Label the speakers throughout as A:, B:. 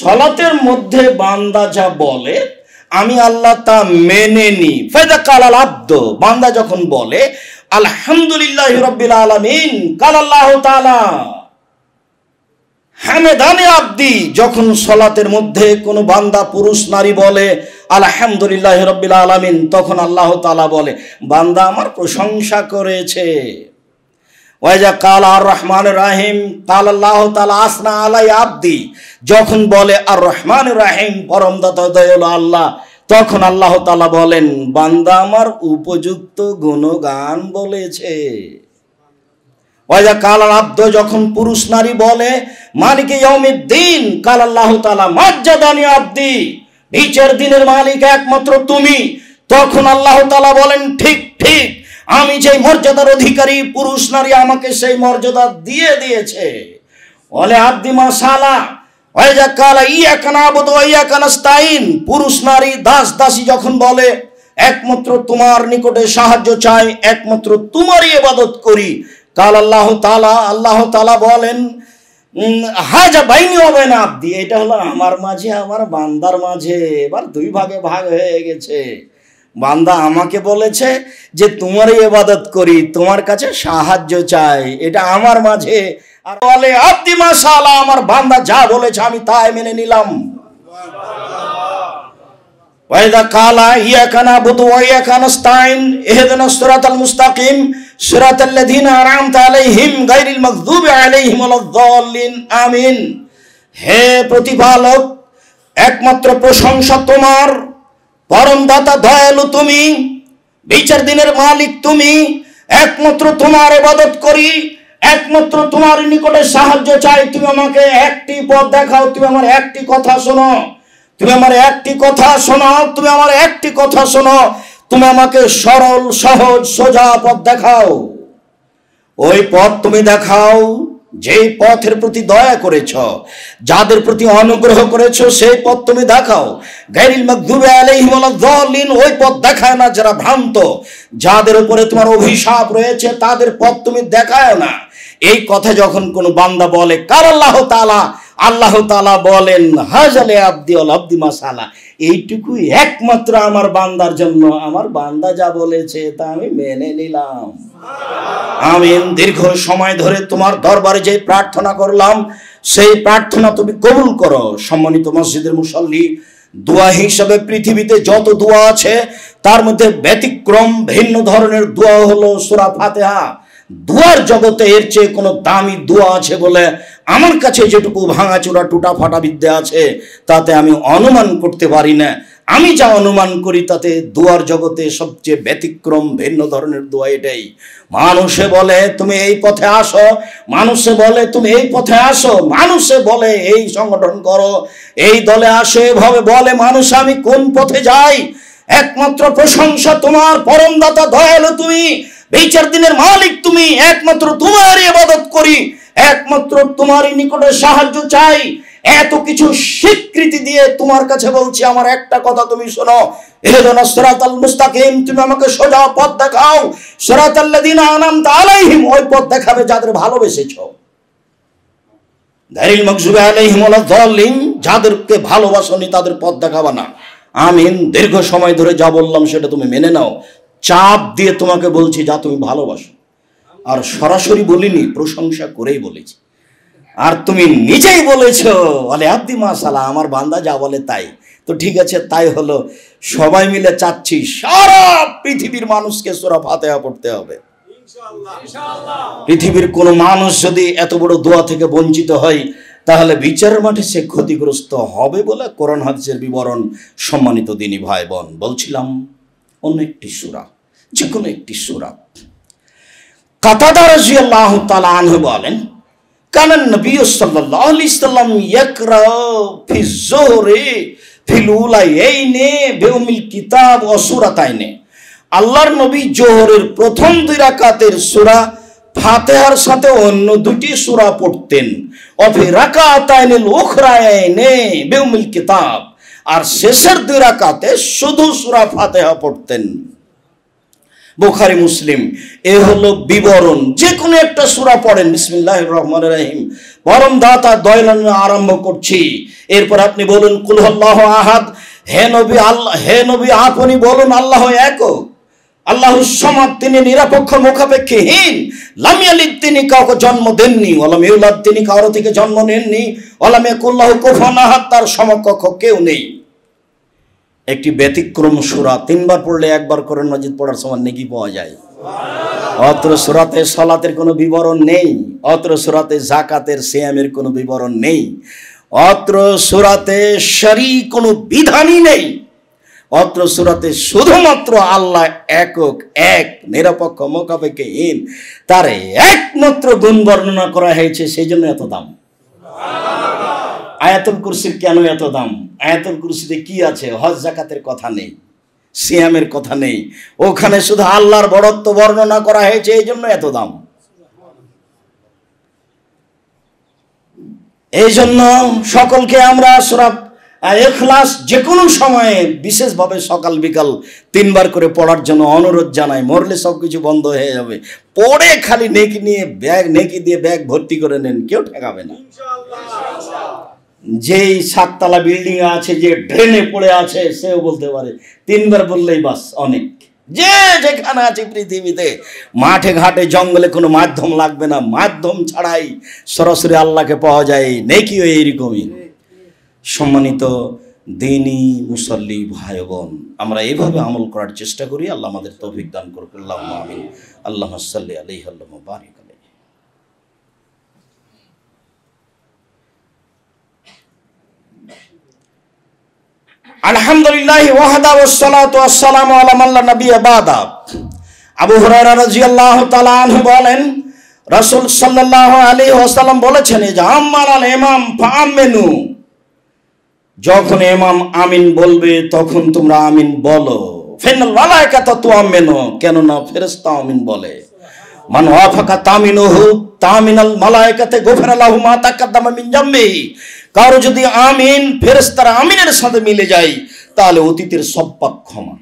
A: সলাতের মধ্যে বান্দা যা বলে আমি আল্লাহ তা মেনে নি ফেদা কালাল আব্দ বান্দা যখন বলে আলহামদুলিল্লাহ রব্বিল আলমিন কাল তালা হ্যামেদানে আব্দি যখন সলাতের মধ্যে কোনো বান্দা পুরুষ নারী বলে আলহামদুলিল্লাহ রব্বিল আলমিন তখন আল্লাহ তালা বলে বান্দা আমার প্রশংসা করেছে ওয়াজা কাল আর রহমান রাহিম কাল আল্লাহ তালা আসনা আলাই আব্দি যখন বলে আর রহমান রাহিম পরম দয়াল আল্লাহ তখন আল্লাহ তালা বলেন বান্দা আমার উপযুক্ত গুণগান বলেছে ওয়াজা কাল আব্দ যখন পুরুষ নারী বলে মালিকে দিন কাল আল্লাহ তালা মর্যাদানি আব্দি বিচার দিনের মালিক একমাত্র তুমি তখন আল্লাহ তালা বলেন ঠিক ঠিক আমি যে মর্যাদার অধিকারী পুরুষ নারী আমাকে সেই মর্যাদা দিয়ে দিয়েছে বলে আব্দিমা সালা পুরুষ নারী দাস দাসী যখন বলে একমাত্র তোমার নিকটে সাহায্য চাই একমাত্র তোমারই এবাদত করি কাল আল্লাহ তালা আল্লাহ তালা বলেন হাজা বাইনি হবে না আব্দি এটা হলো আমার মাঝে আমার বান্দার মাঝে এবার দুই ভাগে ভাগ হয়ে গেছে বান্দা আমাকে বলেছে যে তোমারই এবাদত করি তোমার কাছে সাহায্য চাই এটা আমার মাঝে আর বলে আব্দি মাসালা আমার বান্দা যা বলেছে আমি তাই মেনে নিলাম কালা স্তাইন মুস্তাকিম আমিন হে একমাত্র প্রশংসা তোমার পরমদাতা দয়ালু তুমি বিচার দিনের মালিক তুমি একমাত্র তোমার এবাদত করি একমাত্র তোমার নিকটে সাহায্য চাই তুমি আমাকে একটি পথ দেখাও তুমি আমার একটি কথা শোনো তুমি আমার একটি কথা শোনো তুমি আমার একটি কথা শোনো তুমি আমাকে সরল সহজ সোজা পথ দেখাও ওই পথ তুমি দেখাও যেই পথের প্রতি দয়া করেছ যাদের প্রতি অনুগ্রহ করেছ সেই পথ তুমি দেখাও ওই পথ দেখায় না যারা ভ্রান্ত যাদের উপরে তোমার অভিশাপ রয়েছে তাদের পথ তুমি দেখায় না এই কথা যখন কোনো বান্দা বলে কার আল্লাহ তালা আল্লাহ তালা বলেন হাজালে আব্দি অল আব্দি মাসালা এইটুকুই একমাত্র আমার বান্দার জন্য আমার বান্দা যা বলেছে তা আমি মেনে নিলাম আমি দীর্ঘ সময় ধরে তোমার দরবারে যে প্রার্থনা করলাম সেই প্রার্থনা তুমি কবুল করো সম্মানিত মসজিদের মুসল্লি দোয়া হিসাবে পৃথিবীতে যত দোয়া আছে তার মধ্যে ব্যতিক্রম ভিন্ন ধরনের দোয়া হলো সুরা ফাতেহা দুয়ার জগতে এর চেয়ে কোনো দামি দোয়া আছে বলে আমার কাছে যেটুকু ভাঙা ভাঙাচোরা টুটা ফাটা বিদ্যা আছে তাতে আমি অনুমান করতে পারি না আমি যা অনুমান করি তাতে দুয়ার জগতে সবচেয়ে ব্যতিক্রম ভিন্ন ধরনের দোয়া এটাই মানুষে বলে তুমি এই পথে আসো মানুষে বলে তুমি এই পথে আসো মানুষে বলে এই সংগঠন করো এই দলে আসো এভাবে বলে মানুষ আমি কোন পথে যাই একমাত্র প্রশংসা তোমার পরমদাতা দয়ালু তুমি বিচার দিনের মালিক তুমি একমাত্র তোমার ইবাদত করি একমাত্র তোমারই নিকটে সাহায্য চাই এত কিছু স্বীকৃতি দিয়ে তোমার কাছে বলছি আমার একটা কথা তুমি শোনো মুস্তাকিম তুমি আমাকে সোজা পথ দেখাও সরাতাল্লাদিন আনাম ওই পথ দেখাবে যাদের ভালোবেসেছ দারিল আলাইহিম যাদেরকে ভালোবাসনি তাদের পথ দেখাবা না আমিন দীর্ঘ সময় ধরে যা বললাম সেটা তুমি মেনে নাও চাপ দিয়ে তোমাকে বলছি যা তুমি ভালোবাসো আর সরাসরি বলিনি প্রশংসা করেই বলেছি আর তুমি নিজেই বলেছ বলে আব্দি মাসালা আমার বান্দা যা বলে তাই তো ঠিক আছে তাই হলো সবাই মিলে চাচ্ছি সারা পৃথিবীর মানুষকে সোরা ফাতে পড়তে হবে পৃথিবীর কোনো মানুষ যদি এত বড় দোয়া থেকে বঞ্চিত হয় তাহলে বিচারের মাঠে সে ক্ষতিগ্রস্ত হবে বলে করোন হাদিসের বিবরণ সম্মানিত দিনী ভাই বোন বলছিলাম অন্য একটি সুরা যে কোনো একটি সুরাত
B: কাতাদা রাজি
A: আল্লাহ তালাহ বলেন কানান নবী সাল্লাহ আলি সাল্লাম ইয়াকরা ফি জোহরে নে বেউমিল কিতাব অসুরাতাইনে আল্লাহর নবী জোহরের প্রথম দুই রাকাতের সুরা ফাতেহার সাথে অন্য দুটি সুরা পড়তেন অফি রাকাতাইনে লোখরায়নে বেউমিল কিতাব আর শেষের দুই রাকাতে শুধু সুরা ফাতেহা পড়তেন বোখারি মুসলিম এ হলো বিবরণ যে কোনো একটা সুরা পড়েন বিসমিল্লাহ রহমান রাহিম পরম দাতা দয়লান আরম্ভ করছি এরপর আপনি বলুন কুলহল্লাহ আহাদ হে নবী আল্লাহ হে নবী আপনি বলুন আল্লাহ এক আল্লাহ সমাদ তিনি নিরপেক্ষ মুখাপেক্ষীহীন লামিয়ালিদ তিনি কাউকে জন্ম দেননি ওলাম ইউলাদ তিনি কারো থেকে জন্ম নেননি ওলামে কুল্লাহ কুফানাহাত তার সমকক্ষ কেউ নেই একটি ব্যতিক্রম সুরা তিনবার পড়লে একবার করে নজিদ পড়ার সময় নেকি পাওয়া যায় অত্র সুরাতে সলাতের কোনো বিবরণ নেই অত্র সুরাতে জাকাতের শ্যামের কোনো বিবরণ নেই অত্র সুরাতে শরী কোনো বিধানই নেই অত্র সুরাতে শুধুমাত্র আল্লাহ একক এক নিরপেক্ষ মোকাবেকেহীন তার একমাত্র গুণ বর্ণনা করা হয়েছে সেই জন্য এত দাম আয়াতুল কুরসির কেন এত দাম আয়াতুল কুরসিতে কি আছে হজ জাকাতের কথা নেই সিয়ামের কথা নেই ওখানে শুধু আল্লাহর বড়ত্ব বর্ণনা করা হয়েছে এই জন্য এত দাম এই জন্য সকলকে আমরা সুরাব এখলাস যে কোনো সময়ে বিশেষভাবে সকাল বিকাল তিনবার করে পড়ার জন্য অনুরোধ জানাই মরলে সব কিছু বন্ধ হয়ে যাবে পরে খালি নেকি নিয়ে ব্যাগ নেকি দিয়ে ব্যাগ ভর্তি করে নেন কেউ ঠেকাবে না যেই সাততলা বিল্ডিং আছে যে ড্রেনে পড়ে আছে সেও বলতে পারে তিনবার বললেই বাস অনেক যে যেখানে আছে পৃথিবীতে মাঠে ঘাটে জঙ্গলে কোনো মাধ্যম লাগবে না মাধ্যম ছাড়াই সরাসরি আল্লাহকে পাওয়া যায় নেকি ওই এইরকমই সম্মানিত দিনী মুসল্লি ভাই বোন আমরা এইভাবে আমল করার চেষ্টা করি আল্লাহ আমাদের তৌফিক দান করুক আল্লাহ আল্লাহ সাল্লি আলহ আল্লাহ বারিক আলহামদুলিল্লাহ ওয়াহাদা ওসালাত আসসালাম আলামাল্লা নবী বাদা আবু হরারা রাজিয়াল্লাহ তালাহ বলেন রাসূল সাল্লাল্লাহু আলাইহি ওয়াসাল্লাম বলেছেন যে আমার আল ইমাম ফামেনু যখন ইমাম আমিন বলবে তখন তোমরা আমিন বলো ফেন মালায়েকা তু আমেনু কেননা ফেরেশতা আমিন বলে মান ওয়াফাকা তামিনুহু তামিনাল মালায়েকাতে গোফরালাহু মা তাকাদ্দামা মিন জাম্বিহি কারো যদি আমিন ফেরেস্তারা আমিনের সাথে মিলে যায় তাহলে অতীতের সব পাপ ক্ষমা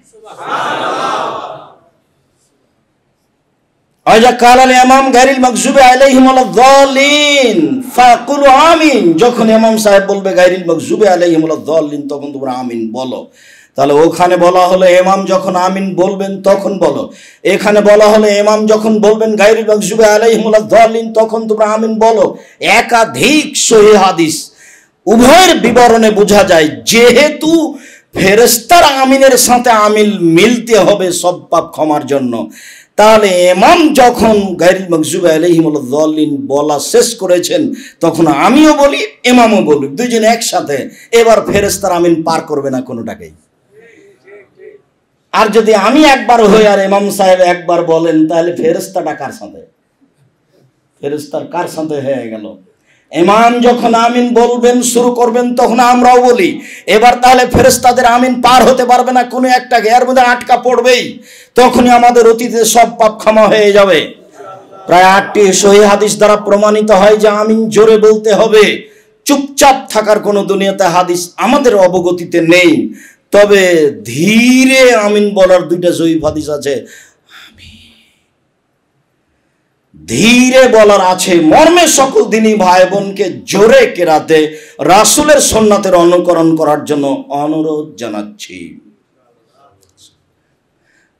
A: যখন এমাম সাহেব বলবে গাইরিল মকজুবে আলাইহিম তখন তোমরা আমিন বলো তাহলে ওখানে বলা হলো এমাম যখন আমিন বলবেন তখন বলো এখানে বলা হলো এমাম যখন বলবেন গাইরিল গাইরুল মকজুবে আলাইহিমুল্লাহ তখন তোমরা আমিন বলো একাধিক সহি হাদিস উভয়ের বিবরণে বোঝা যায় যেহেতু ফেরেস্তার আমিনের সাথে আমিল মিলতে হবে সব পাপ ক্ষমার জন্য তাহলে এমাম যখন গাইর মকজুব আলহিমুল্লিন বলা শেষ করেছেন তখন আমিও বলি এমামও বলি দুইজন একসাথে এবার ফেরেস্তার আমিন পার করবে না কোনোটাকেই আর যদি আমি একবার হই আর এমাম সাহেব একবার বলেন তাহলে ফেরস্তাটা কার সাথে ফেরেস্তার কার সাথে হয়ে গেল এমাম যখন আমিন বলবেন শুরু করবেন তখন আমরাও বলি এবার তাহলে ফেরেস্তাদের আমিন পার হতে পারবে না কোনো একটা গ্যার মধ্যে আটকা পড়বেই তখনই আমাদের অতীতে সব পাপ ক্ষমা হয়ে যাবে প্রায় আটটি সহি হাদিস দ্বারা প্রমাণিত হয় যে আমিন জোরে বলতে হবে চুপচাপ থাকার কোনো দুনিয়াতে হাদিস আমাদের অবগতিতে নেই তবে ধীরে আমিন বলার দুইটা জয়ীফ হাদিস আছে ধীরে বলার আছে মর্মে সকল দিনই ভাই বোনকে জোরে কেরাতে রাসুলের সন্ন্যাতের অনুকরণ করার জন্য অনুরোধ জানাচ্ছি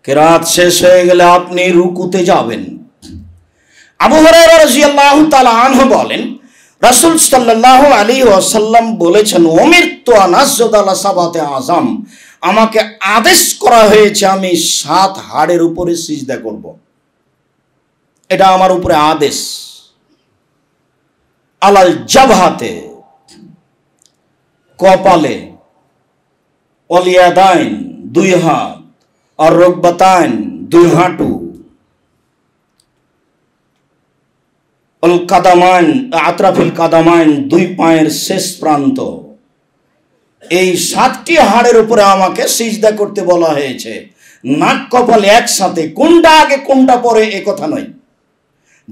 A: কেরাত শেষ হয়ে গেলে আপনি রুকুতে যাবেন আবু তালা আনহ বলেন রাসুল সাল্লাহ আলী ওয়াসাল্লাম বলেছেন অমৃত্যু আনাজ্জদালা সাবাতে আজম আমাকে আদেশ করা হয়েছে আমি সাত হাড়ের উপরে সিজদা করবো এটা আমার উপরে আদেশ আলাল জাবহাতে কপালে অলিয়াদাইন দুই হাত আর রোগবাতাইন দুই হাঁটু অল কাদামাইন আত্রাফিল কাদামাইন দুই পায়ের শেষ প্রান্ত এই সাতটি হাড়ের উপরে আমাকে সিজদা করতে বলা হয়েছে নাক কপালে একসাথে কোনটা আগে কোনটা পরে এ কথা নয়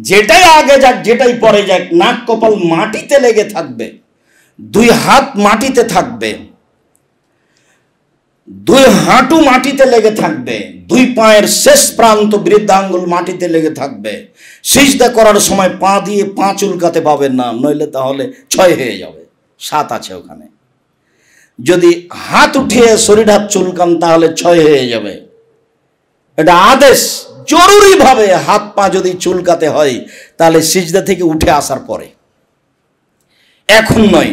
A: যেটাই আগে যাক যেটাই পরে যাক নাক কপাল মাটিতে লেগে থাকবে দুই হাত মাটিতে থাকবে দুই হাঁটু মাটিতে লেগে থাকবে দুই পায়ের শেষ প্রান্ত বৃদ্ধাঙ্গুল মাটিতে লেগে থাকবে সিজদা করার সময় পা দিয়ে পা চুলকাতে পাবেন না নইলে তাহলে ছয় হয়ে যাবে সাত আছে ওখানে যদি হাত উঠিয়ে শরীর হাত চুলকান তাহলে ছয় হয়ে যাবে এটা আদেশ জরুরিভাবে হাত পা যদি চুলকাতে হয় তাহলে সিজদা থেকে উঠে আসার পরে এখন নয়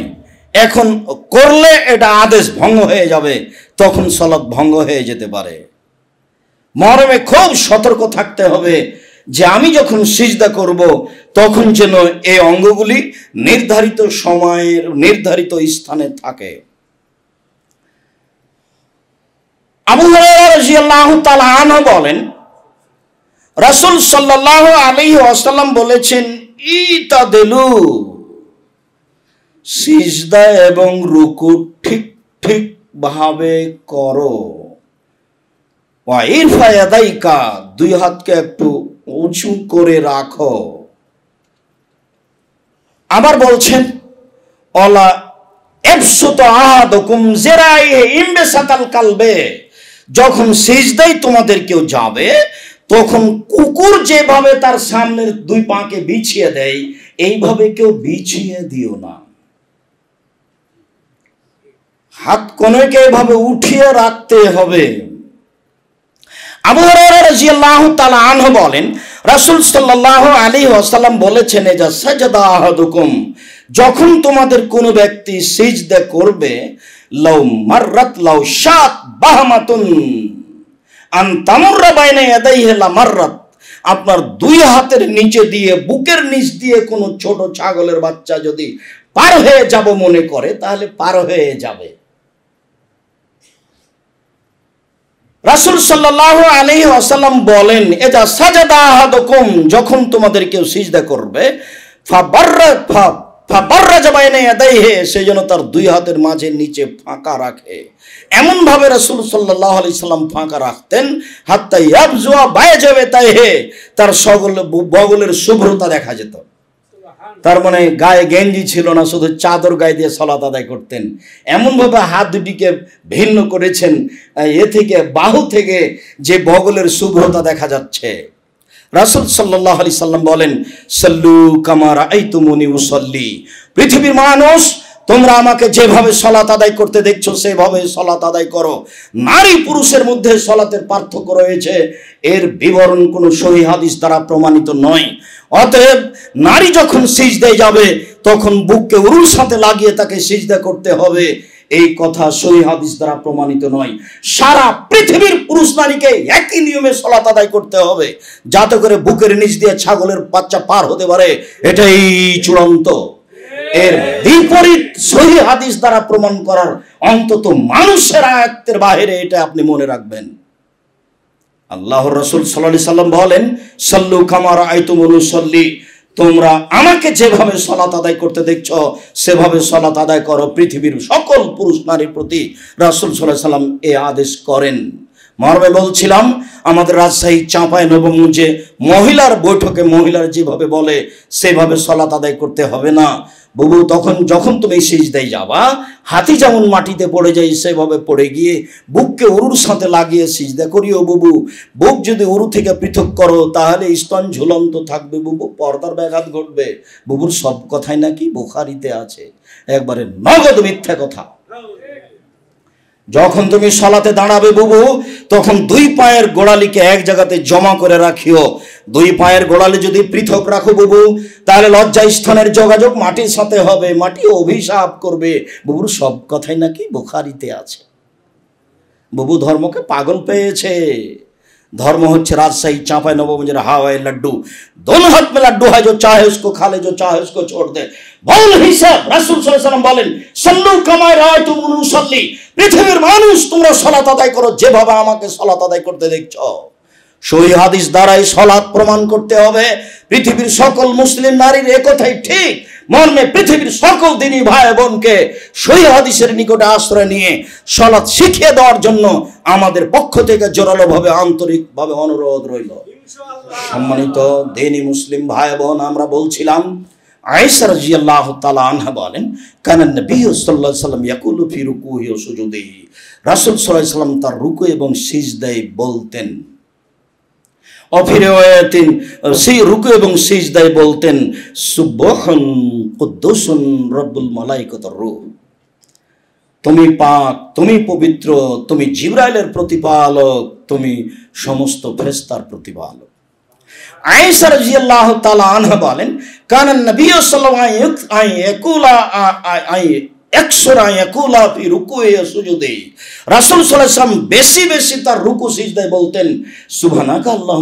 A: এখন করলে এটা আদেশ ভঙ্গ হয়ে যাবে তখন সলক ভঙ্গ হয়ে যেতে পারে মরমে খুব সতর্ক থাকতে হবে যে আমি যখন সিজদা করব তখন যেন এই অঙ্গগুলি নির্ধারিত সময়ের নির্ধারিত স্থানে থাকে আবু হরাইয়া রাদিয়াল্লাহু তাআলা আনহু বলেন রাসুল সাল্লাহ আলী আসাল্লাম বলেছেন ই তাদেলু সিজদা এবং রুকু ঠিক ঠিক ভাবে করো ফায়াদাইকা দুই হাতকে একটু উঁচু করে রাখো আবার বলছেন অলা একশত আহাদকুম জেরাই ইম্বে সাতাল কালবে যখন সিজদাই তোমাদের কেউ যাবে তখন কুকুর যেভাবে তার সামনের দুই পাকে বিছিয়ে দেয় এইভাবে কেউ বিছিয়ে দিও না হাত কনেকে এভাবে উঠিয়ে রাখতে হবে আবু রাজিয়াল্লাহ বলেন রাসুল সাল্লাহ আলী আসাল্লাম বলেছেন এজা সাজদা আহাদুকুম যখন তোমাদের কোন ব্যক্তি সিজদা করবে লৌ মাররাত লাউ সাত বাহামাতুন বাইনে এদাই হেলা আপনার দুই হাতের নিচে দিয়ে বুকের নিচ দিয়ে কোনো ছোট ছাগলের বাচ্চা যদি পার হয়ে যাব মনে করে তাহলে পার হয়ে যাবে রাসুল সাল্লাহ আলী আসালাম বলেন এটা সাজাদা আহাদকুম যখন তোমাদের কেউ সিজদা করবে ফা বার্রা ফা সেই জন্য তার দুই হাতের মাঝে নিচে ফাঁকা রাখে এমন ভাবে রসুল সাল্লাহ আলি সাল্লাম ফাঁকা রাখতেন হাতটা ইয়াবজুয়া যাবে তাই হে তার বগলের শুভ্রতা দেখা যেত তার মানে গায়ে গেঞ্জি ছিল না শুধু চাদর গায়ে দিয়ে সলাত আদায় করতেন এমনভাবে হাত দুটিকে ভিন্ন করেছেন এ থেকে বাহু থেকে যে বগলের শুভ্রতা দেখা যাচ্ছে রাসুল সাল্লাহ আলি সাল্লাম বলেন সল্লু কামার এই তুমনি উসল্লি পৃথিবীর মানুষ তোমরা আমাকে যেভাবে সলাত আদায় করতে দেখছো সেভাবে সলাত আদায় করো নারী পুরুষের মধ্যে সলাতের পার্থক্য রয়েছে এর বিবরণ কোনো সহি হাদিস দ্বারা প্রমাণিত নয় অতএব নারী যখন সিজদে যাবে তখন বুককে উরুর সাথে লাগিয়ে তাকে সিজদা করতে হবে এই কথা সহি হাদিস দ্বারা প্রমাণিত নয় সারা পৃথিবীর পুরুষ নারীকে একই নিয়মে সলাত আদায় করতে হবে যাতে করে বুকের নিচ দিয়ে ছাগলের বাচ্চা পার হতে পারে এটাই চূড়ান্ত এর বিপরীত সহি হাদিস দ্বারা প্রমাণ করার অন্তত মানুষের আয়ত্তের বাহিরে এটা আপনি মনে রাখবেন আল্লাহর রসুল সাল্লাহ সাল্লাম বলেন সল্লু কামার আয়তুমনু সল্লি তোমরা আমাকে যেভাবে সলাত আদায় করতে দেখছ সেভাবে সলাত আদায় করো পৃথিবীর সকল পুরুষ নারীর প্রতি রাসুল সাল্লাহ সাল্লাম এ আদেশ করেন মর্মে বলছিলাম আমাদের রাজশাহী চাঁপায় নবমগঞ্জে মহিলার বৈঠকে মহিলার যেভাবে বলে সেভাবে সলাত আদায় করতে হবে না বুবু তখন যখন তুমি সিজদায় যাবা হাতি যেমন মাটিতে পড়ে যায় সেভাবে পড়ে গিয়ে বুককে উরুর সাথে লাগিয়ে সিজদা করিও বুবু বুক যদি উরু থেকে পৃথক করো তাহলে স্তন ঝুলন্ত থাকবে বুবু পর্দার ব্যাঘাত ঘটবে বুবুর সব কথাই নাকি বোখারিতে আছে একবারে নগদ মিথ্যা কথা যখন তুমি সলাতে দাঁড়াবে বুবু তখন দুই পায়ের গোড়ালিকে এক জায়গাতে জমা করে রাখিও দুই পায়ের গোড়ালি যদি পৃথক রাখো বুবু তাহলে লজ্জা স্থানের যোগাযোগ মাটির সাথে হবে মাটি অভিশাপ করবে বুবুর সব কথাই নাকি বোখারিতে আছে বুবু ধর্মকে পাগল পেয়েছে ধর্ম হচ্ছে রাজশাহী চাঁপাই নবগঞ্জের হাওয়াই লাড্ডু दोनों হাত মে লাড্ডু হয় जो চাহে উসকো खा ले जो चाहे उसको छोड़ दे বল হিসাব রাসূল সাল্লাল্লাহু বলেন সল্লু কামা রাআতুম নুসাল্লি পৃথিবীর মানুষ তোমরা সালাত আদায় করো যেভাবে আমাকে সালাত আদায় করতে দেখছো সহি হাদিস দ্বারাই সালাত প্রমাণ করতে হবে পৃথিবীর সকল মুসলিম নারীর কথাই ঠিক মর্মে পৃথিবীর সকল দিনী ভাই বোনকে সই হাদিসের নিকটে আশ্রয় নিয়ে সলাৎ শিখিয়ে দেওয়ার জন্য আমাদের পক্ষ থেকে জোরালোভাবে আন্তরিকভাবে অনুরোধ রইল সম্মানিত দেনী মুসলিম ভাই বোন আমরা বলছিলাম আয়েশা রাদিয়াল্লাহু তাআলা আনহা বলেন কানা নবী সাল্লাল্লাহু আলাইহি সাল্লাম ইয়াকুলু ফি রুকুহি ওয়া সুজুদি রাসূল সাল্লাল্লাহু আলাইহি সাল্লাম তার রুকু এবং সিজদায় বলতেন অফিরেওয়ায়াতিন সেই রুকু এবং সিজদায় বলতেন সুবহন কুদ্দুসুন রব্বুল মালাইকত রু তুমি পাক তুমি পবিত্র তুমি জিব্রাইলের প্রতিপালক তুমি সমস্ত ফেরেস্তার প্রতিপালক আয়েশা রাদিয়াল্লাহু তাআলা আনহা বলেন কানান নবী সাল্লাল্লাহু আলাইহি ওয়াসাল্লাম বেশি বেশি তার রুকু বলতেন আল্লাহ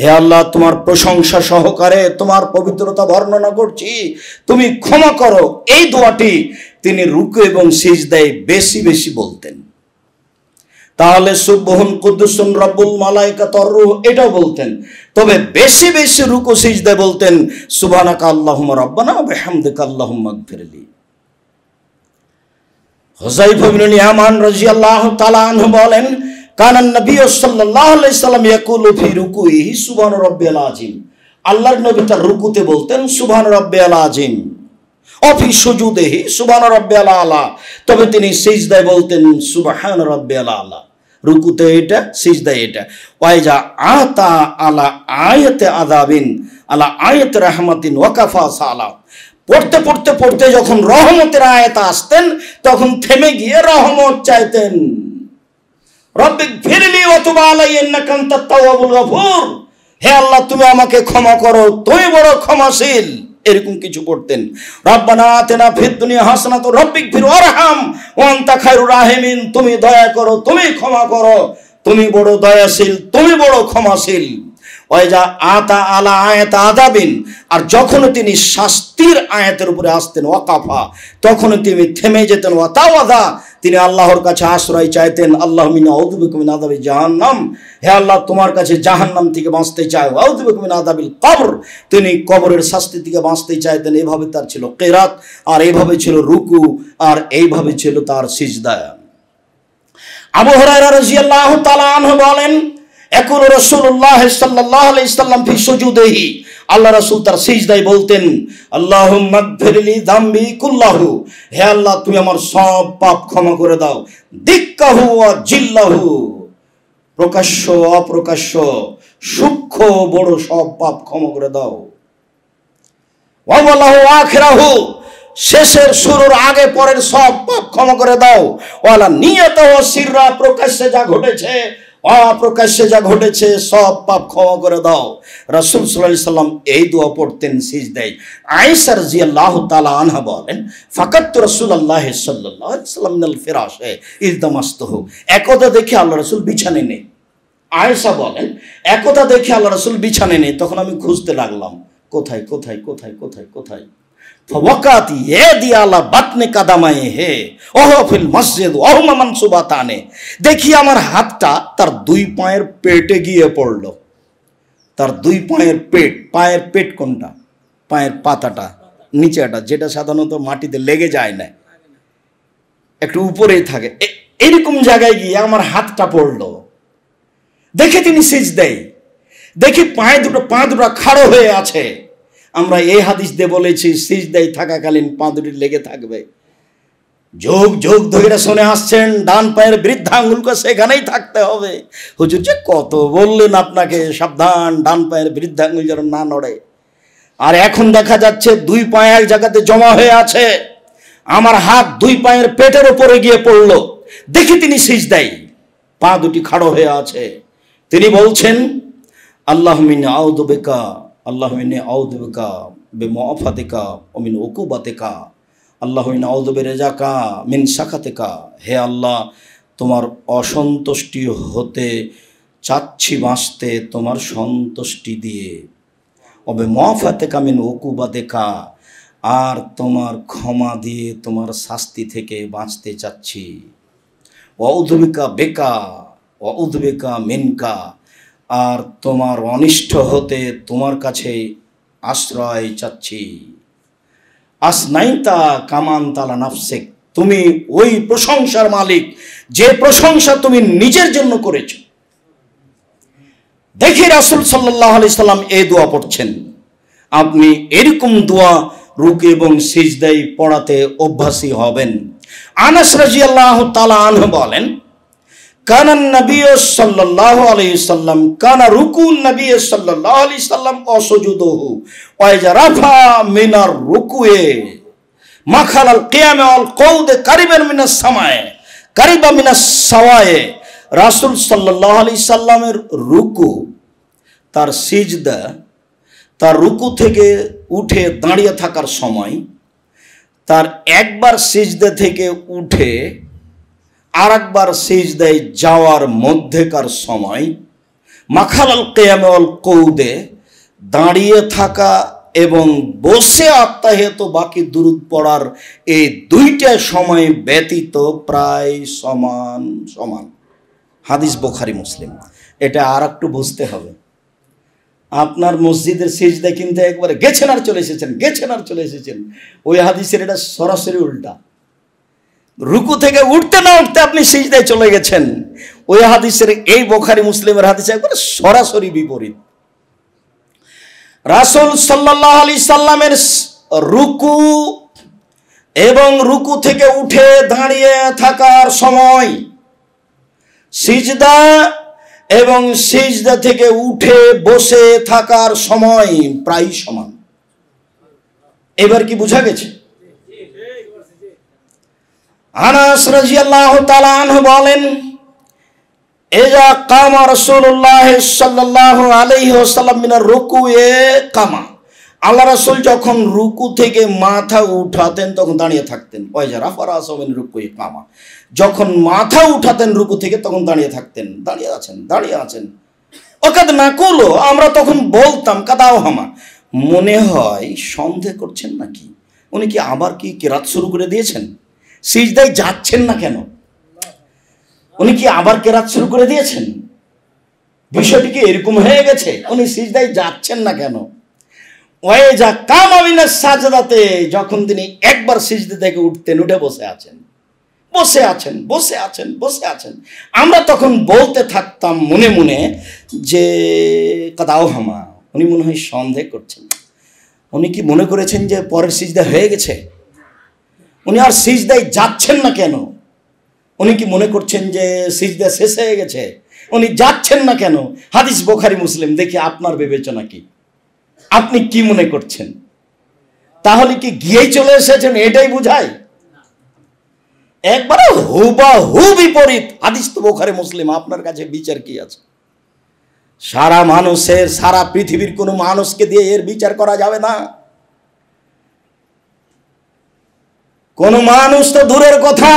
A: হে আল্লাহ তোমার প্রশংসা সহকারে তোমার পবিত্রতা বর্ণনা করছি তুমি ক্ষমা করো এই দোয়াটি তিনি রুকু এবং দেয় বেশি বেশি বলতেন তাহলে সুবহন কুদ্দুসুন রব্বুল মালাইকা রুহ এটাও বলতেন তবে বেশি বেশি রুকু সিজদে বলতেন সুবানাকা আল্লাহুম্মা রব্বানা বেহামদিকা আল্লাহুম্মা ফিরলি হুজাইফা ইবনে ইয়ামান রাদিয়াল্লাহু তাআলা আনহু বলেন কানান নবী সাল্লাল্লাহু আলাইহি সাল্লাম ইয়াকুলু ফি রুকুইহি সুবহান রাব্বিয়াল আজিম আল্লাহর নবী তার রুকুতে বলতেন সুবহান রাব্বিয়াল আজিম অফি সুজুদেহি সুবহান রাব্বিয়াল আলা তবে তিনি সিজদায় বলতেন সুবহান রাব্বিয়াল আলা রুকুতে এটা সিজদা এটা ওয়াইজা আতা আলা আয়াতে আদাবিন আলা আয়াত রাহমাতিন ওয়াকাফা সালাম পড়তে পড়তে পড়তে যখন রহমতের আয়াত আসতেন তখন থেমে গিয়ে রহমত চাইতেন রব্বি ফিরলি অথবা আলাইয়েন্না কান্তা তাওয়াবুল গফুর হে আল্লাহ তুমি আমাকে ক্ষমা করো তুমি বড় ক্ষমাশীল এরকম কিছু করতেন রব্বানা তেনা ফির দুনিয়া হাসনা তো রব্বিক ফির আরহাম ওয়ান্তা খায়রু রাহিমিন তুমি দয়া করো তুমি ক্ষমা করো তুমি বড় দয়াশীল তুমি বড় ক্ষমাশীল ওয়াইজা আতা আলা আয়াত আদাবিন আর যখন তিনি শাস্তির আয়াতের উপরে আসতেন ওয়াকাফা তখন তিনি থেমে যেতেন ওয়াতাওয়াদা তিনি আল্লাহর কাছে আশ্রয় চাইতেন আল্লাহ মিন আউদুবিকুমিন আদাবি জাহান্নাম হে আল্লাহ তোমার কাছে জাহান্নাম থেকে বাঁচতে চায় আউদুবিকুমিন আদাবিল কবর তিনি কবরের শাস্তি থেকে বাঁচতে চাইতেন এভাবে তার ছিল কেরাত আর এইভাবে ছিল রুকু আর এইভাবে ছিল তার সিজদায়
B: আবু হরাই রাজিয়াল্লাহু তালান
A: বলেন এখন রসুল্লাহ সাল্লাহ ইসলাম ফি সুজুদেহি আল্লাহ রসুল তার সিজদায় বলতেন আল্লাহ মাগফিরলি দাম্বি কুল্লাহু হে আল্লাহ তুমি আমার সব পাপ ক্ষমা করে দাও দিক্কাহু ওয়া জিল্লাহু প্রকাশ্য অপ্রকাশ্য সূক্ষ্ম বড় সব পাপ ক্ষমা করে দাও ওয়ালাহু আখিরাহু শেষের শুরুর আগে পরের সব পাপ ক্ষমা করে দাও ওয়ালা নিয়ত ও সিররা প্রকাশ্যে যা ঘটেছে অপ্রকাশ্যে যা ঘটেছে সব পাপ ক্ষমা করে দাও রসুল সাল্লাম এই দোয়া পড়তেন সিজ দেয় আইসার জি আল্লাহ তালা আনহা বলেন ফাকাত রসুল আল্লাহ সাল্লাহ সাল্লাম ফেরাস ইজদামাস্ত হোক একদা দেখে আল্লাহ রসুল বিছানে নেই আয়েসা বলেন একদা দেখে আল্লাহ রসুল বিছানে নেই তখন আমি খুঁজতে লাগলাম কোথায় কোথায় কোথায় কোথায় কোথায় ওয়াকাতি এ দিয়ালা বাতনে কাদামায়ে হে ওহ মসজিদ ওহ মামান দেখি আমার হাতটা তার দুই পায়ের পেটে গিয়ে পড়ল তার দুই পায়ের পেট পায়ের পেট কোনটা পায়ের পাতাটা নিচেটা যেটা সাধারণত মাটিতে লেগে যায় না একটু উপরেই থাকে এরকম জায়গায় গিয়ে আমার হাতটা পড়ল দেখে তিনি সিজ দেয় দেখি পায়ে দুটো পা দুটো খাড়ো হয়ে আছে আমরা এই হাদিস দিয়ে বলেছি দেয় থাকাকালীন পাঁদুরি লেগে থাকবে যোগ যোগ ধরে শুনে আসছেন ডান পায়ের বৃদ্ধা আঙুলকে সেখানেই থাকতে হবে হুজুর যে কত বললেন আপনাকে সাবধান ডান পায়ের বৃদ্ধা আঙুল যেন না নড়ে আর এখন দেখা যাচ্ছে দুই পায়ে এক জায়গাতে জমা হয়ে আছে আমার হাত দুই পায়ের পেটের ওপরে গিয়ে পড়ল দেখি তিনি সিজ দেয় পা দুটি খাড়ো হয়ে আছে তিনি বলছেন আল্লাহ মিন আউদবেকা আল্লাহ মিনে বে মোয়াফাতেকা অমিন ওকুবাতেকা আল্লাহ মিন আউদবে রেজাকা মিন শাখাতেকা হে আল্লাহ তোমার অসন্তুষ্টি হতে চাচ্ছি বাঁচতে তোমার সন্তুষ্টি দিয়ে অবে মোয়াফাতেকা মিন ওকুবাতেকা আর তোমার ক্ষমা দিয়ে তোমার শাস্তি থেকে বাঁচতে চাচ্ছি অউদ্বিকা বেকা অউদ্বিকা মিনকা আর তোমার অনিষ্ট হতে তোমার কাছে আশ্রয় চাচ্ছি আসনাইতা কামান তালা নাফসেক তুমি ওই প্রশংসার মালিক যে প্রশংসা তুমি নিজের জন্য করেছ দেখি রাসুল সাল্লাহ আলি সাল্লাম এ দোয়া পড়ছেন আপনি এরকম দোয়া রুক এবং সিজদাই পড়াতে অভ্যাসী হবেন আনাস আল্লাহ তালা আনহ বলেন কানান নবী সাল্লাহ আলহি সাল্লাম কানা রুকুন নবী সাল্লাহ আলি সাল্লাম অসজুদ হু ওয়াইজা রাফা মিনার রুকুয়ে মাখাল আল কেয়ামে অল কৌদে কারিবের মিনা সামায়ে কারিবা মিনা সাওয়ায়ে রাসুল সাল্লাহ আলি সাল্লামের রুকু তার সিজদা তার রুকু থেকে উঠে দাঁড়িয়ে থাকার সময় তার একবার সিজদা থেকে উঠে আর একবার দেয় যাওয়ার মধ্যেকার সময় মাখালাল কেয়ামল কৌদে দাঁড়িয়ে থাকা এবং বসে আত্মাহেত বাকি দূরত পড়ার এই দুইটা সময় ব্যতীত প্রায় সমান সমান হাদিস বোখারি মুসলিম এটা আর একটু বুঝতে হবে আপনার মসজিদের সেজদা কিন্তু একবারে গেছেন আর চলে এসেছেন গেছেন আর চলে এসেছেন ওই হাদিসের এটা সরাসরি উল্টা রুকু থেকে উঠতে না উঠতে আপনি সিজদায় চলে গেছেন ওই হাদিসের এই বোখারি মুসলিমের হাদিসে একবার সরাসরি বিপরীত রাসুল সাল্লাহ আলি সাল্লামের রুকু এবং রুকু থেকে উঠে দাঁড়িয়ে থাকার সময় সিজদা এবং সিজদা থেকে উঠে বসে থাকার সময় প্রায় সমান এবার কি বোঝা গেছে আনাস রাজিয়াল্লাহ তালান বলেন এজা কামা রসুল্লাহ সাল্লাহ আলহি ওসাল্লামিনার রুকু এ কামা আল্লাহ রসুল যখন রুকু থেকে মাথা উঠাতেন তখন দাঁড়িয়ে থাকতেন পয়জারা ফরাসমিন রুকু এ কামা যখন মাথা উঠাতেন রুকু থেকে তখন দাঁড়িয়ে থাকতেন দাঁড়িয়ে আছেন দাঁড়িয়ে আছেন ওকাদ না করলো আমরা তখন বলতাম কাদাও হামা মনে হয় সন্দেহ করছেন নাকি উনি কি আবার কি কেরাত শুরু করে দিয়েছেন সিজদায় যাচ্ছেন না কেন উনি কি আবার কেরাত শুরু করে দিয়েছেন বিষয়টি কি এরকম হয়ে গেছে উনি সিজদায় যাচ্ছেন না কেন ওয়ে যা কাম আমিনা সাজদাতে যখন তিনি একবার সিজদে থেকে উঠতেন উঠে বসে আছেন বসে আছেন বসে আছেন বসে আছেন আমরা তখন বলতে থাকতাম মনে মনে যে কাদাও হামা উনি মনে হয় সন্দেহ করছেন উনি কি মনে করেছেন যে পরের সিজদা হয়ে গেছে উনি আর সিজদায় যাচ্ছেন না কেন উনি কি মনে করছেন যে সিজদা শেষ হয়ে গেছে উনি যাচ্ছেন না কেন হাদিস বোখারি মুসলিম দেখি আপনার বিবেচনা কি আপনি কি মনে করছেন তাহলে কি গিয়েই চলে এসেছেন এটাই বুঝায় একবারে হুবা হু বিপরীত হাদিস তো বোখারে মুসলিম আপনার কাছে বিচার কি আছে সারা মানুষের সারা পৃথিবীর কোনো মানুষকে দিয়ে এর বিচার করা যাবে না কোন মানুষ তো দূরের কথা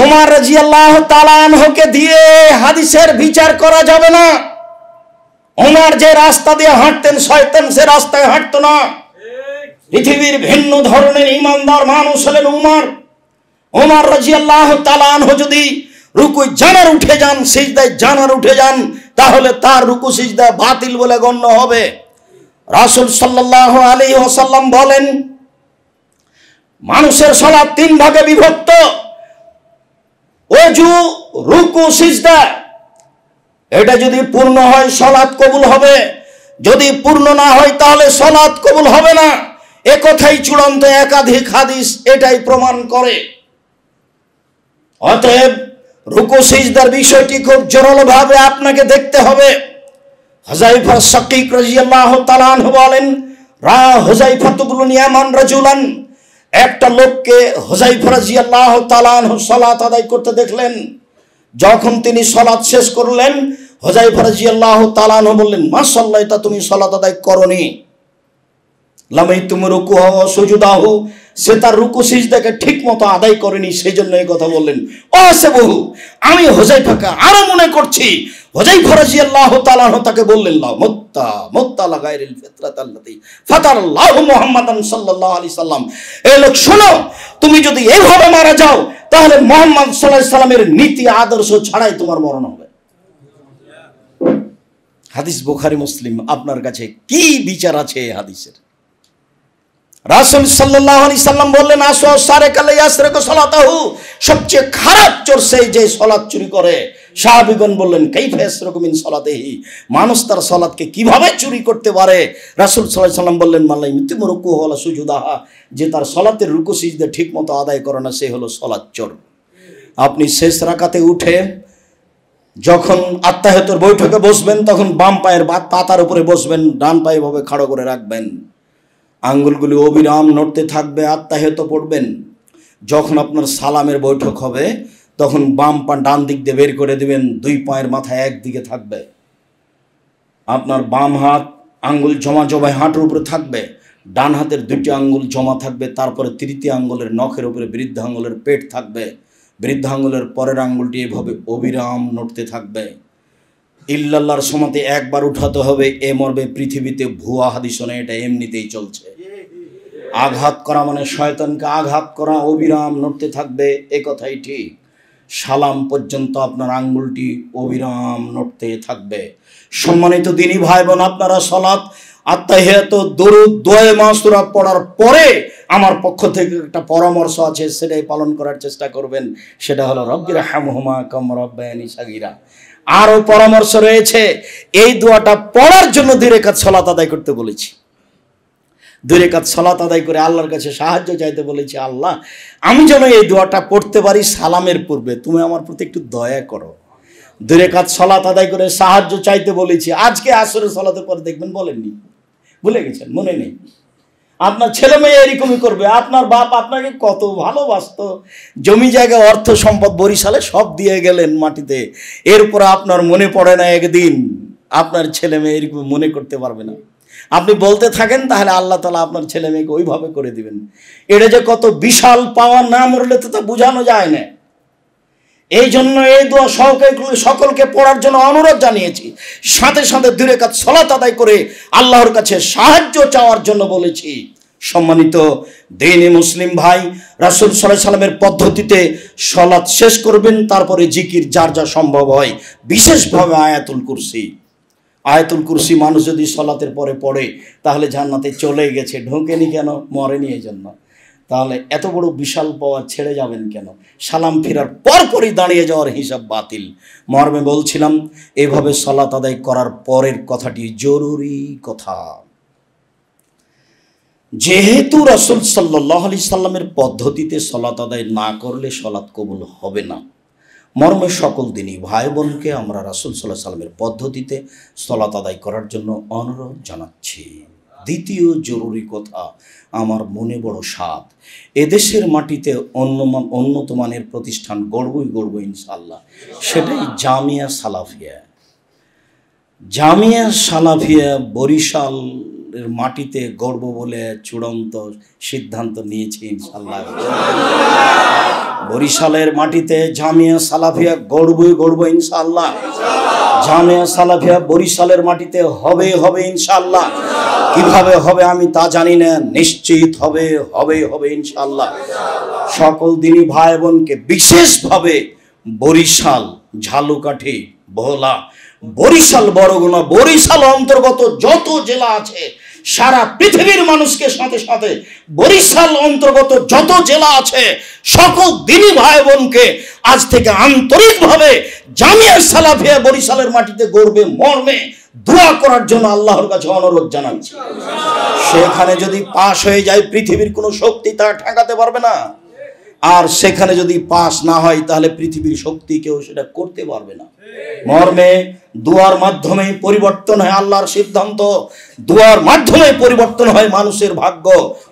A: ওমার রাজিয়াল্লাহ তালানহকে দিয়ে হাদিসের বিচার করা যাবে না ওমার যে রাস্তা দিয়ে হাঁটতেন শয়তেন সে রাস্তায় হাঁটতো না পৃথিবীর ভিন্ন ধরনের ইমানদার মানুষ হলেন উমার ওমার রাজি তালানহ যদি রুকু জানার উঠে যান সিজদায় জানার উঠে যান তাহলে তার রুকু সিজদা বাতিল বলে গণ্য হবে রাসুল সাল্লাহ আলী ওসাল্লাম বলেন মানুষের সলাপ তিন ভাগে বিভক্ত অজু রুকু সিজদা এটা যদি পূর্ণ হয় সলাদ কবুল হবে যদি পূর্ণ না হয় তাহলে সলাদ কবুল হবে না একথাই চূড়ান্ত একাধিক হাদিস এটাই প্রমাণ করে অতএব রুকু সিজদার বিষয়টি খুব জরলভাবে আপনাকে দেখতে হবে হজাইফা সকিক রাজিয়াল্লাহ তালান বলেন রা হজাইফা তুবলুন ইয়ামান রাজুলান একটা লোককে হোজাইফরাজি আল্লাহ তালান সলাত আদায় করতে দেখলেন যখন তিনি সলাৎ শেষ করলেন হোজাইফরাজি আল্লাহ তালানহ বললেন মা তা তুমি সলাত আদায় করনি লামাই তুমি রুকু হও সজুদাহ সে তার রুকু সিজদাকে ঠিক মতো আদায় করেনি সেই জন্য এই কথা বললেন ও সে বহু আমি হোজাই হোজাইফাকে আরো মনে করছি হোজাই ফরাজি আল্লাহ তালাহ তাকে বললেন মোত্তা মোত্তা লাগাইরিল ফিতরাত আল্লাতি ফাতার আল্লাহ মুহাম্মাদান সাল্লাল্লাহু আলাইহি সাল্লাম এ লোক শোনো তুমি যদি এইভাবে মারা যাও তাহলে মোহাম্মদ সাল্লাল্লাহু সাল্লামের নীতি আদর্শ ছাড়াই তোমার মরণ হবে হাদিস বুখারী মুসলিম আপনার কাছে কি বিচার আছে এই হাদিসের রাসুল সাল্লি সাল্লাম বললেন আসো সারে কালে কো সলাতাহু সবচেয়ে খারাপ চোর সেই যে সলাদ চুরি করে সাহাবিগণ বললেন কেই ফেস রকমিন সলাতেহি মানুষ তার সলাদকে কিভাবে চুরি করতে পারে রাসুল সাল্লাহ সাল্লাম বললেন মাল্লাই মৃত্যু মরুকু হল সুজুদাহা যে তার সলাতের রুকু সিজদে ঠিক মতো আদায় করে না সে হলো সলাদ চোর আপনি শেষ রাখাতে উঠে যখন আত্মাহতর বৈঠকে বসবেন তখন বাম পায়ের পাতার উপরে বসবেন ডান পায়ে ভাবে খাড়ো করে রাখবেন আঙ্গুলগুলি অবিরাম নড়তে থাকবে আত্মাহেত পড়বেন যখন আপনার সালামের বৈঠক হবে তখন বাম পা ডান দিক দিয়ে বের করে দেবেন দুই পায়ের মাথায় একদিকে থাকবে আপনার বাম হাত আঙ্গুল জমা জমায় হাঁটুর উপরে থাকবে ডান হাতের দুটি আঙ্গুল জমা থাকবে তারপরে তৃতীয় আঙ্গুলের নখের উপরে বৃদ্ধ আঙ্গুলের পেট থাকবে বৃদ্ধ আঙ্গুলের পরের আঙ্গুলটি এভাবে অবিরাম নড়তে থাকবে ইল্লাল্লার সমাতে একবার উঠাতে হবে এ মর্মে পৃথিবীতে ভুয়া হাদিসনে এটা এমনিতেই চলছে আঘাত করা মানে শয়তানকে আঘাত করা অবিরাম নড়তে থাকবে এ কথাই ঠিক সালাম পর্যন্ত আপনার আঙ্গুলটি অবিরাম নড়তে থাকবে সম্মানিত দিনী ভাই বোন আপনারা সলাৎ আত্মাহিয়াত দরুদ দোয়ে মাসুরা পড়ার পরে আমার পক্ষ থেকে একটা পরামর্শ আছে সেটাই পালন করার চেষ্টা করবেন সেটা হলো রব্বির হামহুমা কম রব্বায়ানি সাগিরা আরও পরামর্শ রয়েছে এই দোয়াটা পড়ার জন্য দুই রেখা সলাত আদায় করতে বলেছি দূরে কাজ সলাত আদায় করে আল্লাহর কাছে সাহায্য চাইতে বলেছি আল্লাহ আমি যেন এই দোয়াটা পড়তে পারি সালামের পূর্বে তুমি আমার প্রতি একটু দয়া করো দূরে কাজ সলাত আদায় করে সাহায্য চাইতে বলেছি আজকে আসরে সলাতের পরে দেখবেন বলেননি ভুলে গেছেন মনে নেই আপনার ছেলে মেয়ে এরকমই করবে আপনার বাপ আপনাকে কত ভালোবাসত জমি জায়গা অর্থ সম্পদ বরিশালে সব দিয়ে গেলেন মাটিতে এরপর আপনার মনে পড়ে না একদিন আপনার ছেলে মেয়ে এরকম মনে করতে পারবে না আপনি বলতে থাকেন তাহলে আল্লাহ তালা আপনার ছেলে মেয়েকে ওইভাবে করে দিবেন এটা যে কত বিশাল পাওয়া না মরলে তো তা বোঝানো যায় না এই জন্য এই দোয়া সহকে সকলকে পড়ার জন্য অনুরোধ জানিয়েছি সাথে সাথে দূরে কাজ সলাত আদায় করে আল্লাহর কাছে সাহায্য চাওয়ার জন্য বলেছি সম্মানিত দিনে মুসলিম ভাই রাসুল সাল্লাহ সাল্লামের পদ্ধতিতে সলাৎ শেষ করবেন তারপরে জিকির যার যা সম্ভব হয় বিশেষভাবে আয়াতুল কুরসি আয়তুল কুরসি মানুষ যদি সলাতের পরে পড়ে তাহলে জান্নাতে চলে গেছে ঢোকেনি কেন মরেনি এই জন্য তাহলে এত বড় বিশাল পাওয়া ছেড়ে যাবেন কেন সালাম ফেরার পরপরই দাঁড়িয়ে যাওয়ার হিসাব বাতিল মর্মে বলছিলাম এভাবে সলাত আদায় করার পরের কথাটি জরুরি কথা যেহেতু রসুল সাল্লি সাল্লামের পদ্ধতিতে সলাত আদায় না করলে সলাৎ কবুল হবে না মর্মের সকল দিনই ভাই বোনকে আমরা রাসুল সাল্লাহ সাল্লামের পদ্ধতিতে স্থলাত আদায় করার জন্য অনুরোধ জানাচ্ছি দ্বিতীয় জরুরি কথা আমার মনে বড় স্বাদ এদেশের মাটিতে অন্যমান উন্নত মানের প্রতিষ্ঠান গড়বই গড়ব ইনশাল্লাহ সেটাই জামিয়া সালাফিয়া জামিয়া সালাফিয়া বরিশাল মাটিতে গর্ব বলে চূড়ান্ত সিদ্ধান্ত নিয়েছি ইনশাল্লাহ বরিশালের মাটিতে জামিয়া সালাফিয়া গর্বই গর্ব ইনশাল্লাহ জামিয়া সালাফিয়া বরিশালের মাটিতে হবে হবে ইনশাল্লাহ কিভাবে হবে আমি তা জানি না নিশ্চিত হবে হবে হবে ইনশাল্লাহ সকল দিনই ভাই বোনকে বিশেষভাবে বরিশাল ঝালুকাঠি ভোলা বরিশাল বরগুনা বরিশাল অন্তর্গত যত জেলা আছে সারা পৃথিবীর মানুষকে সাথে সাথে বরিশাল অন্তর্গত যত জেলা আছে সকল দিনী ভাই বোনকে আজ থেকে আন্তরিকভাবে জামিয়ার সালাফিয়া বরিশালের মাটিতে গড়বে মর্মে দোয়া করার জন্য আল্লাহর কাছে অনুরোধ জানাচ্ছি সেখানে যদি পাশ হয়ে যায় পৃথিবীর কোনো শক্তি তা ঠেকাতে পারবে না আর সেখানে যদি পাশ না হয় তাহলে পৃথিবীর শক্তি কেউ সেটা করতে পারবে না মর্মে দুয়ার মাধ্যমে পরিবর্তন হয় আল্লাহর সিদ্ধান্ত দুয়ার মাধ্যমে পরিবর্তন হয় মানুষের ভাগ্য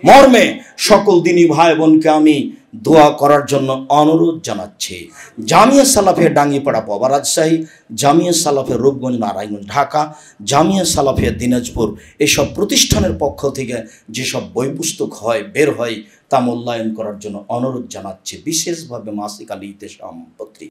A: মর্মে সকল দিনই ভাই বোনকে আমি দোয়া করার জন্য অনুরোধ জানাচ্ছি জামিয়া সালাফের ডাঙ্গিপাড়া পাবা রাজশাহী জামিয়া সালাফের রূপগঞ্জ নারায়ণগঞ্জ ঢাকা জামিয়া সালাফের দিনাজপুর এসব প্রতিষ্ঠানের পক্ষ থেকে যেসব বই পুস্তক হয় বের হয় তা মূল্যায়ন করার জন্য অনুরোধ জানাচ্ছি বিশেষভাবে মাসিক আলী ইতেশাম